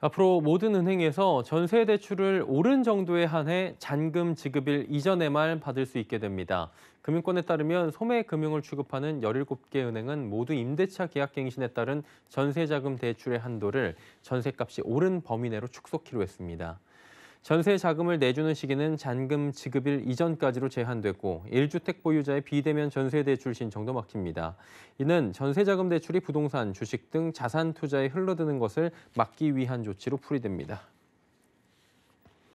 앞으로 모든 은행에서 전세 대출을 오른 정도에 한해 잔금 지급일 이전에만 받을 수 있게 됩니다. 금융권에 따르면 소매 금융을 취급하는 17개 은행은 모두 임대차 계약갱신에 따른 전세자금 대출의 한도를 전세값이 오른 범위 내로 축소키로 했습니다. 전세 자금을 내주는 시기는 잔금 지급일 이전까지로 제한됐고 1주택 보유자의 비대면 전세 대출 신청도 막힙니다. 이는 전세 자금 대출이 부동산, 주식 등 자산 투자에 흘러드는 것을 막기 위한 조치로 풀이됩니다.